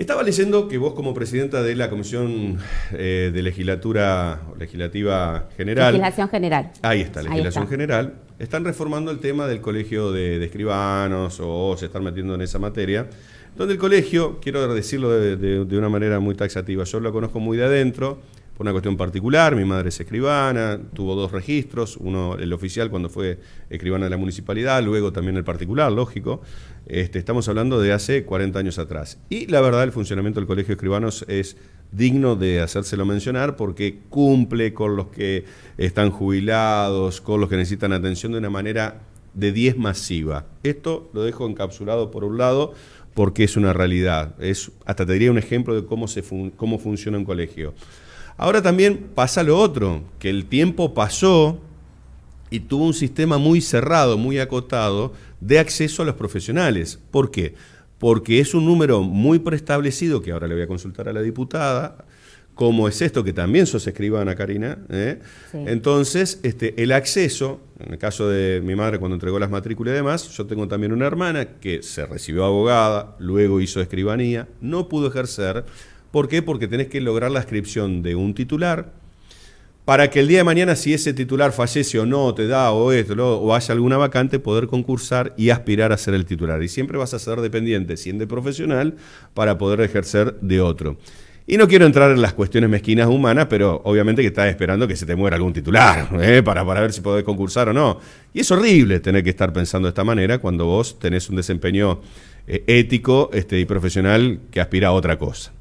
Estaba leyendo que vos como presidenta de la Comisión eh, de Legislatura Legislativa General... Legislación General. Ahí está, Legislación General. Están reformando el tema del colegio de, escribanos o, se están metiendo en esa materia. Donde el colegio, quiero decirlo de, de una manera muy taxativa, yo lo conozco muy de adentro, una cuestión particular. Mi madre es escribana, tuvo dos registros, uno el oficial cuando fue escribana de la municipalidad, luego también el particular, lógico. Este, estamos hablando de hace 40 años atrás. Y la verdad, el funcionamiento del Colegio de Escribanos es digno de hacérselo mencionar porque cumple con los que están jubilados, con los que necesitan atención de una manera de 10 masiva. Esto lo dejo encapsulado por un lado porque es una realidad. Es, hasta te diría un ejemplo de cómo, se cómo funciona un colegio. Ahora también pasa lo otro, que el tiempo pasó y tuvo un sistema muy cerrado, muy acotado de acceso a los profesionales. ¿Por qué? Porque es un número muy preestablecido, que ahora le voy a consultar a la diputada, como es esto, que también sos escribana, Karina. ¿eh? Entonces, este, el acceso, en el caso de mi madre cuando entregó las matrículas y demás, yo tengo también una hermana que se recibió abogada, luego hizo escribanía, no pudo ejercer, ¿Por qué? Porque tenés que lograr la inscripción de un titular para que el día de mañana, si ese titular fallece o no, te da o esto, o haya alguna vacante, poder concursar y aspirar a ser el titular. Y siempre vas a ser dependiente, siendo profesional, para poder ejercer de otro. Y no quiero entrar en las cuestiones mezquinas humanas, pero obviamente que estás esperando que se te muera algún titular, ¿eh? para, para ver si podés concursar o no. Y es horrible tener que estar pensando de esta manera cuando vos tenés un desempeño eh, ético este, y profesional que aspira a otra cosa.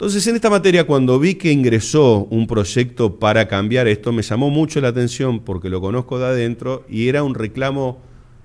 Entonces, en esta materia, cuando vi que ingresó un proyecto para cambiar esto, me llamó mucho la atención porque lo conozco de adentro y era un reclamo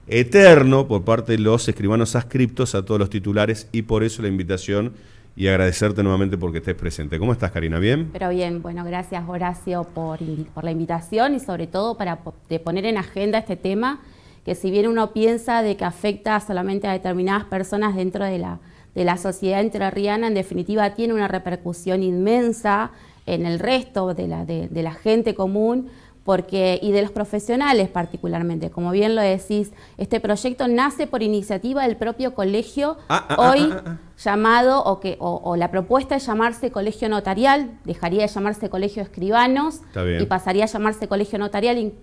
eterno por parte de los escribanos ascriptos a todos los titulares y por eso la invitación y agradecerte nuevamente porque estés presente. ¿Cómo estás, Karina? ¿Bien? Pero bien, bueno, gracias Horacio por, la invitación y sobre todo para poner en agenda este tema que si bien uno piensa de que afecta solamente a determinadas personas dentro de la de la sociedad entrerriana, en definitiva, tiene una repercusión inmensa en el resto de la, de, la gente común, porque, y de los profesionales particularmente. Como bien lo decís, este proyecto nace por iniciativa del propio colegio, ah, ah, ah, hoy llamado, o, que, o, la propuesta es llamarse colegio notarial, dejaría de llamarse colegio escribanos y pasaría a llamarse colegio notarial,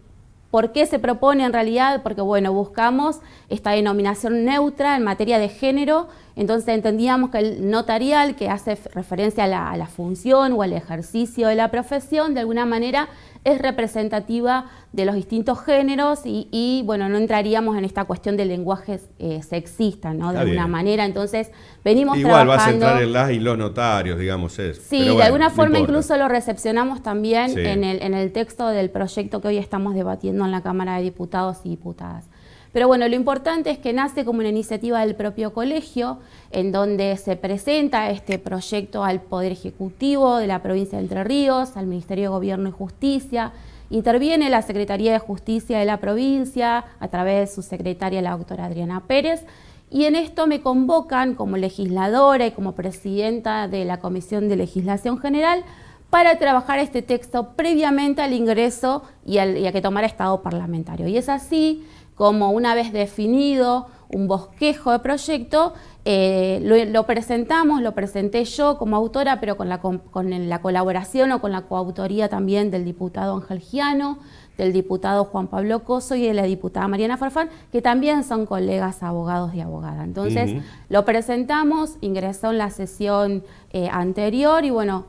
¿Por qué se propone en realidad? Porque bueno, buscamos esta denominación neutra en materia de género, entonces entendíamos que el notarial, que hace referencia a la, a la función o al ejercicio de la profesión, de alguna manera es representativa de los distintos géneros y, bueno, no entraríamos en esta cuestión del lenguaje eh, sexista, ¿no? De alguna manera, entonces venimos Igual va vas a entrar en las y los notarios, digamos, eso. Sí, de alguna forma incluso lo recepcionamos también en, el, en el texto del proyecto que hoy estamos debatiendo en la Cámara de Diputados y Diputadas. Pero bueno, lo importante es que nace como una iniciativa del propio colegio, en donde se presenta este proyecto al Poder Ejecutivo de la provincia de Entre Ríos, al Ministerio de Gobierno y Justicia, Interviene la Secretaría de Justicia de la provincia a través de su secretaria, la doctora Adriana Pérez, y en esto me convocan como legisladora y como presidenta de la Comisión de Legislación General para trabajar este texto previamente al ingreso y, a que tomara estado parlamentario. Y es así como una vez definido un bosquejo de proyecto, eh, lo, presentamos, lo presenté yo como autora, pero con la, con la colaboración o con la coautoría también del diputado Ángel Giano, del diputado Juan Pablo Coso y de la diputada Mariana Farfán, que también son colegas abogados y abogadas. Entonces, lo presentamos, ingresó en la sesión eh, anterior y bueno,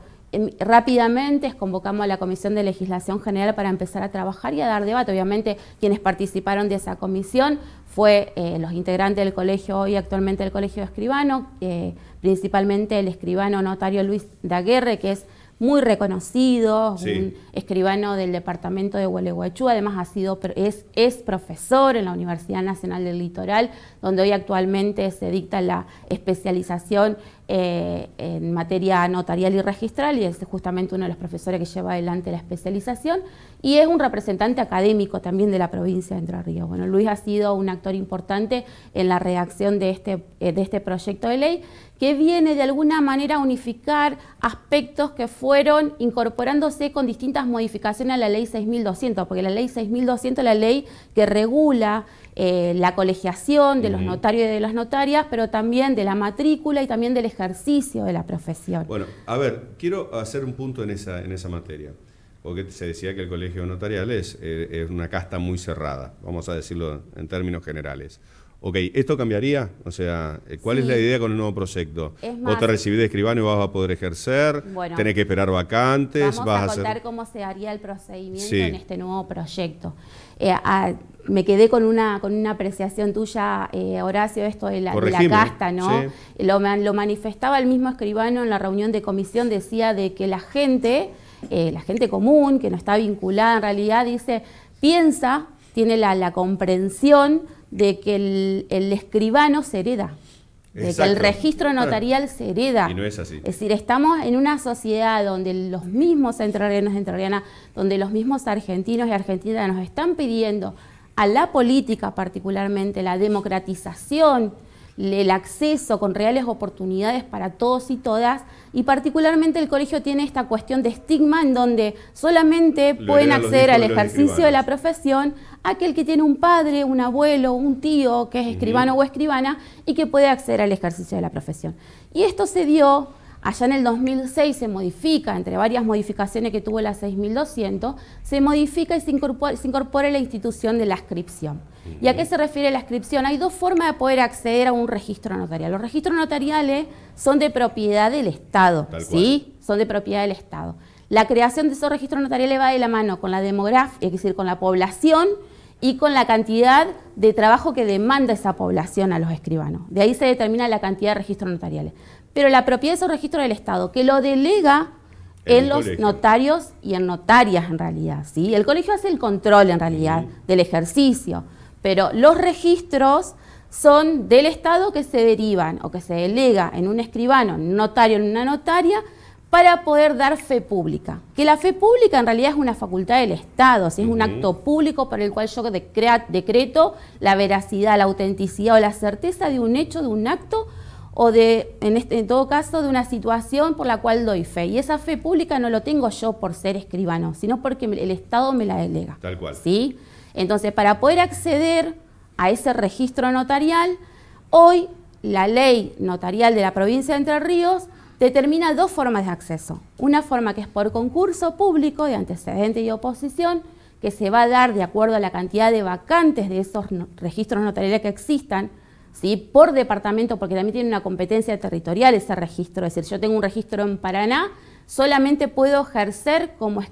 rápidamente convocamos a la Comisión de Legislación General para empezar a trabajar y a dar debate. Obviamente quienes participaron de esa comisión fue eh, los integrantes del colegio hoy actualmente el Colegio Escribano, eh, principalmente el escribano notario Luis Daguerre, que es muy reconocido, un escribano del departamento de Gualeguaychú, además ha sido, es, es profesor en la Universidad Nacional del Litoral, donde hoy actualmente se dicta la especialización eh, en materia notarial y registral, y es justamente uno de los profesores que lleva adelante la especialización, y es un representante académico también de la provincia de Entre Ríos. Bueno, Luis ha sido un actor importante en la redacción de este, eh, de este proyecto de ley que viene de alguna manera a unificar aspectos que fueron incorporándose con distintas modificaciones a la ley 6200, porque la ley 6200 es la ley que regula eh, la colegiación de los notarios y de las notarias, pero también de la matrícula y también del ejercicio de la profesión. Bueno, a ver, quiero hacer un punto en esa, en esa materia porque se decía que el colegio notarial es, eh, una casta muy cerrada, vamos a decirlo en términos generales ok, ¿esto cambiaría? O sea, eh, ¿cuál es la idea con el nuevo proyecto? ¿Vos te recibís de escribano y vas a poder ejercer? Bueno, ¿Tenés que esperar vacantes? vas a Vamos a cómo se haría el procedimiento en este nuevo proyecto. Eh, me quedé con una, con una apreciación tuya, eh, Horacio, esto de la, casta, ¿no? Lo, manifestaba el mismo escribano en la reunión de comisión, decía de que la gente, la gente común, que no está vinculada en realidad, dice, piensa, tiene la comprensión de que el, escribano se hereda, de que el registro ah. notarial se hereda. Y no es así. decir, estamos en una sociedad donde los mismos entrerrianos y donde los mismos argentinos y argentinas nos están pidiendo a la política particularmente la democratización el acceso con reales oportunidades para todos y todas. Y particularmente el colegio tiene esta cuestión de estigma en donde solamente pueden acceder al ejercicio de la profesión aquel que tiene un padre, un abuelo, un tío que es escribano o escribana y que puede acceder al ejercicio de la profesión. Y esto se dio Allá en el 2006 se modifica, entre varias modificaciones que tuvo la 6200, se modifica y se incorpora, la institución de la inscripción. ¿Y a qué se refiere la inscripción? Hay dos formas de poder acceder a un registro notarial. Los registros notariales son de propiedad del Estado, ¿sí? Son de propiedad del Estado. La creación de esos registros notariales va de la mano con la demografía, es decir, con la población y con la cantidad de trabajo que demanda esa población a los escribanos. De ahí se determina la cantidad de registros notariales pero la propiedad es un registro del Estado, que lo delega en, los notarios y en notarias en realidad. ¿sí? El colegio hace el control en realidad del ejercicio, pero los registros son del Estado que se derivan o que se delega en un escribano, en un notario, en una notaria, para poder dar fe pública. Que la fe pública en realidad es una facultad del Estado, si es un acto público por el cual yo decreto la veracidad, la autenticidad o la certeza de un hecho, de un acto, o de, este, en, todo caso, de una situación por la cual doy fe. Y esa fe pública no lo tengo yo por ser escribano, sino porque el Estado me la delega. Tal cual. ¿sí? Entonces, para poder acceder a ese registro notarial, hoy la ley notarial de la provincia de Entre Ríos determina dos formas de acceso. Una forma que es por concurso público de antecedente y oposición, que se va a dar de acuerdo a la cantidad de vacantes de esos registros notariales que existan ¿sí? por departamento, porque también tiene una competencia territorial ese registro. Es decir, yo tengo un registro en Paraná, solamente puedo ejercer como,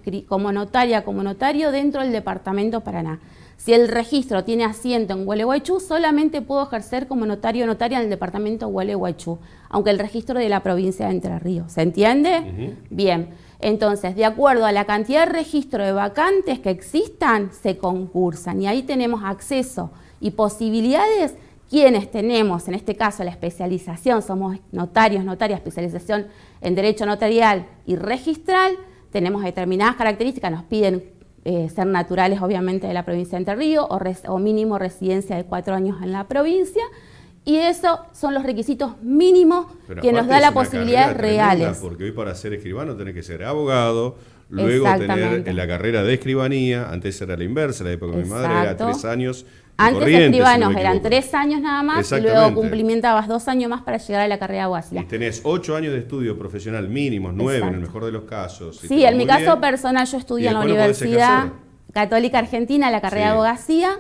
notaria, como notario dentro del departamento Paraná. Si el registro tiene asiento en Gualeguaychú, solamente puedo ejercer como notario o notaria en el departamento Gualeguaychú, aunque el registro de la provincia de Entre Ríos. ¿Se entiende? Bien. Entonces, de acuerdo a la cantidad de registro de vacantes que existan, se concursan y ahí tenemos acceso y posibilidades quienes tenemos, en este caso, la especialización, somos notarios, notarias, especialización en derecho notarial y registral, tenemos determinadas características, nos piden eh, ser naturales, obviamente, de la provincia de Entre Ríos o, mínimo residencia de cuatro años en la provincia. Y eso son los requisitos mínimos que nos da la posibilidad reales. Porque hoy para ser escribano tenés que ser abogado, luego tener la carrera de escribanía, antes era la inversa, la época de mi madre era tres años antes escribanos privados eran tres años nada más y luego cumplimentabas dos años más para llegar a la carrera de Y tenés ocho años de estudio profesional mínimo, nueve en el mejor de los casos. sí, en mi caso personal yo estudié en la Universidad Católica Argentina la carrera de abogacía,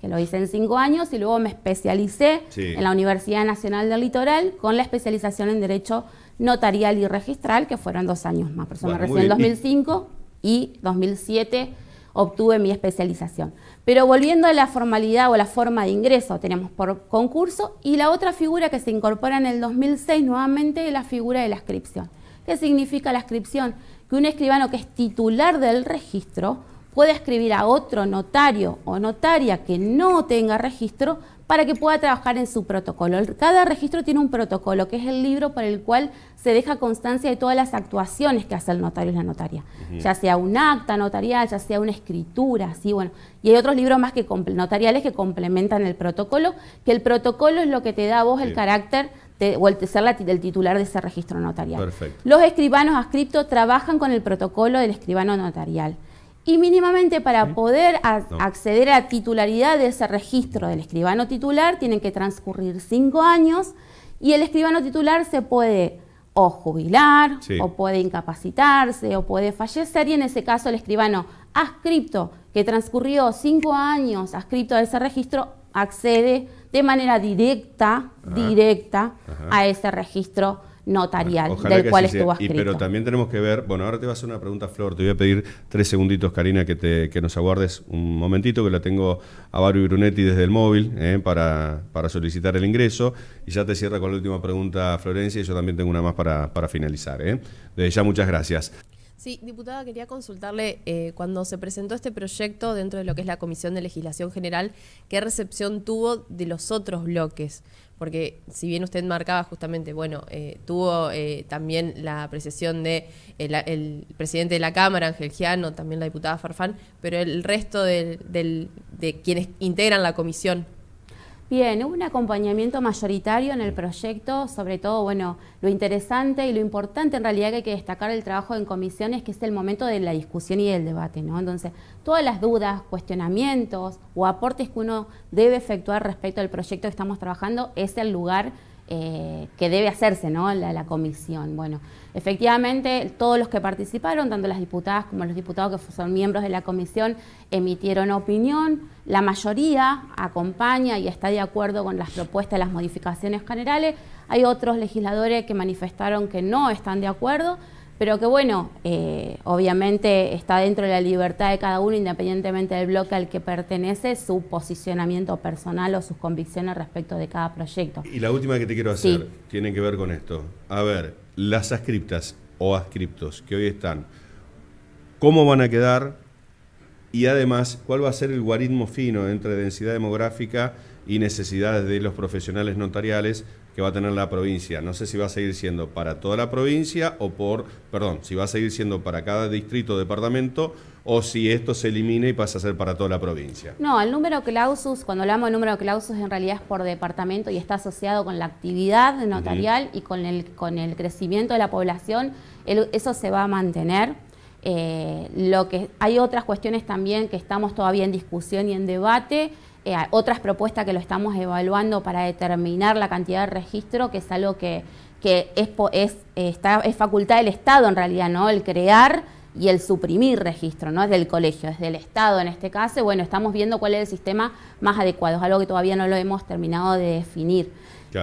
que lo hice en cinco años y luego me especialicé en la Universidad Nacional del Litoral con la especialización en Derecho Notarial y Registral, que fueron dos años más. Por eso me en 2005 y 2007 obtuve mi especialización. Pero volviendo a la formalidad o la forma de ingreso, tenemos por concurso y la otra figura que se incorpora en el 2006 nuevamente es la figura de la inscripción. ¿Qué significa la inscripción? Que un escribano que es titular del registro puede escribir a otro notario o notaria que no tenga registro para que pueda trabajar en su protocolo. Cada registro tiene un protocolo, que es el libro para el cual se deja constancia de todas las actuaciones que hace el notario y la notaria, ya sea un acta notarial, ya sea una escritura, ¿sí? bueno, y hay otros libros más que notariales que complementan el protocolo, que el protocolo es lo que te da a vos el carácter de, o el, ser el titular de ese registro notarial. Los escribanos adscriptos trabajan con el protocolo del escribano notarial. Y mínimamente para poder acceder a titularidad de ese registro del escribano titular tienen que transcurrir cinco años y el escribano titular se puede o jubilar, o puede incapacitarse, o puede fallecer, y en ese caso el escribano ascripto, que transcurrió cinco años ascripto a ese registro, accede de manera directa, directa a ese registro notarial del cual estuvo escrito. Y, pero también tenemos que ver, bueno, ahora te vas a hacer una pregunta, Flor, te voy a pedir tres segunditos, Karina, que, nos aguardes un momentito, que la tengo a Baru Brunetti desde el móvil eh, para, solicitar el ingreso, y ya te cierra con la última pregunta, Florencia, y yo también tengo una más para, finalizar. Eh. Desde ya, muchas gracias. Sí, diputada, quería consultarle, eh, cuando se presentó este proyecto dentro de lo que es la Comisión de Legislación General, ¿qué recepción tuvo de los otros bloques? porque si bien usted marcaba justamente, bueno, eh, tuvo eh, también la apreciación de eh, el, presidente de la Cámara, Ángel Giano, también la diputada Farfán, pero el resto de quienes integran la comisión Bien, hubo un acompañamiento mayoritario en el proyecto, sobre todo, bueno, lo interesante y lo importante en realidad que hay que destacar el trabajo en comisiones, que es el momento de la discusión y del debate, ¿no? Entonces, todas las dudas, cuestionamientos o aportes que uno debe efectuar respecto al proyecto que estamos trabajando es el lugar eh, que debe hacerse ¿no? la, comisión. Bueno, efectivamente todos los que participaron, tanto las diputadas como los diputados que son miembros de la comisión, emitieron opinión. La mayoría acompaña y está de acuerdo con las propuestas, las modificaciones generales. Hay otros legisladores que manifestaron que no están de acuerdo pero que bueno, eh, obviamente está dentro de la libertad de cada uno, independientemente del bloque al que pertenece, su posicionamiento personal o sus convicciones respecto de cada proyecto. Y la última que te quiero hacer tiene que ver con esto. A ver, las ascriptas o ascriptos que hoy están, ¿cómo van a quedar? Y además, ¿cuál va a ser el guaritmo fino entre densidad demográfica y necesidades de los profesionales notariales que va a tener la provincia. No sé si va a seguir siendo para toda la provincia o por, perdón, si va a seguir siendo para cada distrito o departamento o si esto se elimina y pasa a ser para toda la provincia. No, el número clausus, cuando hablamos de número clausus, en realidad es por departamento y está asociado con la actividad notarial y con el, con el crecimiento de la población. eso se va a mantener. Eh, lo que, hay otras cuestiones también que estamos todavía en discusión y en debate eh, otras propuestas que lo estamos evaluando para determinar la cantidad de registro, que es algo que, que es, es, eh, es facultad del Estado en realidad, ¿no? El crear y el suprimir registro, ¿no? Es del colegio, es del Estado en este caso. Bueno, estamos viendo cuál es el sistema más adecuado, es algo que todavía no lo hemos terminado de definir.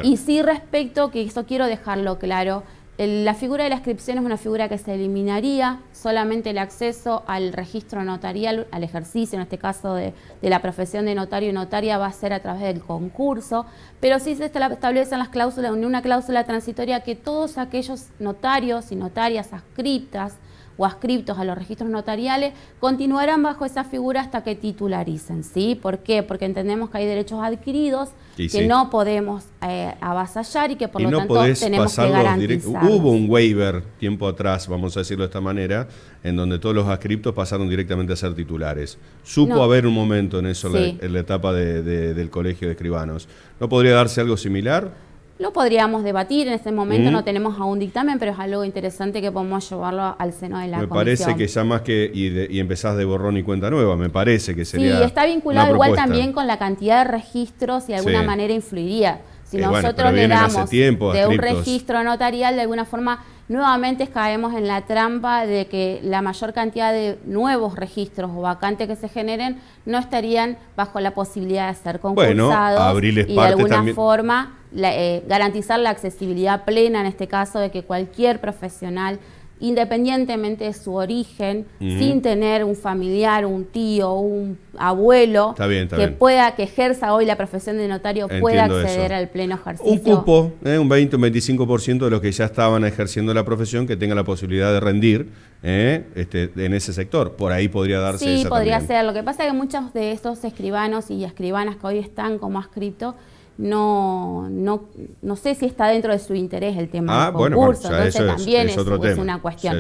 Y sí respecto, que eso quiero dejarlo claro, la figura de la inscripción es una figura que se eliminaría, solamente el acceso al registro notarial, al ejercicio, en este caso de, la profesión de notario y notaria, va a ser a través del concurso, pero sí se establecen las cláusulas, una cláusula transitoria que todos aquellos notarios y notarias adscritas o ascriptos a los registros notariales continuarán bajo esa figura hasta que titularicen, ¿sí? ¿Por qué? Porque entendemos que hay derechos adquiridos que no podemos eh, avasallar y que por lo tanto tenemos que garantizar. Hubo un waiver tiempo atrás, vamos a decirlo de esta manera, en donde todos los ascriptos pasaron directamente a ser titulares. Supo haber un momento en eso, en la etapa del colegio de escribanos. ¿No podría darse algo similar? Lo podríamos debatir, en ese momento no tenemos aún dictamen, pero es algo interesante que podemos llevarlo al seno de la me Me parece que ya más que, y, empezás de borrón y cuenta nueva, me parece que sería Sí, está vinculado igual también con la cantidad de registros y de alguna manera influiría. Eh, si nosotros le damos de un registro notarial, de alguna forma nuevamente caemos en la trampa de que la mayor cantidad de nuevos registros o vacantes que se generen no estarían bajo la posibilidad de ser concursados y de alguna forma eh, garantizar la accesibilidad plena en este caso de que cualquier profesional independientemente de su origen, sin tener un familiar, un tío, un abuelo que pueda, que ejerza hoy la profesión de notario, pueda acceder al pleno ejercicio. Un cupo, ¿eh? un 20, o 25% de los que ya estaban ejerciendo la profesión que tenga la posibilidad de rendir ¿eh? este, en ese sector. Por ahí podría darse. Sí, podría ser. Lo que pasa es que muchos de estos escribanos y escribanas que hoy están como escrito no, no, no sé si está dentro de su interés el tema ah, del concurso, entonces también es, una cuestión.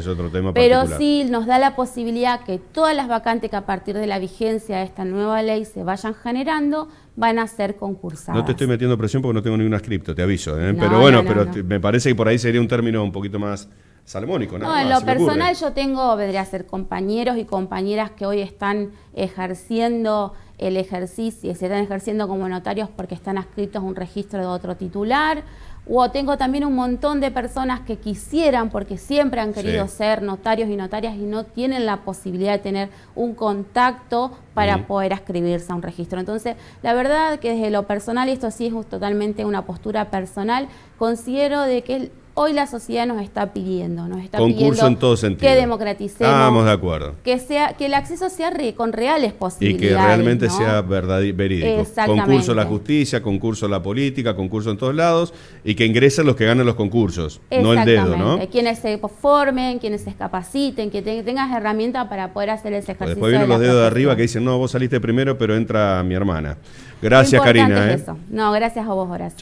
Pero sí nos da la posibilidad que todas las vacantes que a partir de la vigencia de esta nueva ley se vayan generando van a ser concursadas. No te estoy metiendo presión porque no tengo ninguna cripto, te aviso. ¿eh? pero bueno, pero me parece que por ahí sería un término un poquito más salmónico. No, en lo personal yo tengo, vendría a ser compañeros y compañeras que hoy están ejerciendo el ejercicio, se están ejerciendo como notarios porque están adscritos a un registro de otro titular, o tengo también un montón de personas que quisieran, porque siempre han querido ser notarios y notarias y no tienen la posibilidad de tener un contacto para poder ascribirse a un registro. Entonces, la verdad que desde lo personal, esto sí es totalmente una postura personal, considero de que hoy la sociedad nos está pidiendo, nos está pidiendo que democraticemos, de acuerdo. que sea que el acceso sea con reales posibilidades y que realmente sea verdad, verídico. Concurso la justicia, concurso a la política, concurso en todos lados y que ingresen los que ganan los concursos, no el dedo, ¿no? Quienes se formen, quienes se capaciten, que tengas herramientas para poder hacer ese ejercicio. Después vienen los dedos de arriba que dicen, no, vos saliste primero, pero entra mi hermana. Gracias, Karina. ¿eh? No, gracias a vos, Horacio.